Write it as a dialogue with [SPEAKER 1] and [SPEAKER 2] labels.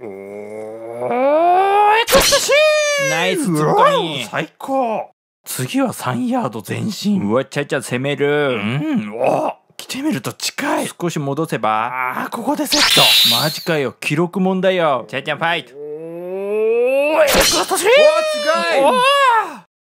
[SPEAKER 1] お
[SPEAKER 2] ナイスツッコミ最高次は3ヤード前進うわちゃちゃ攻めるうんお来てみると近い少し戻せばああここでセットマジかよ記録問題よちゃちゃんファイトおー
[SPEAKER 3] おー近いおー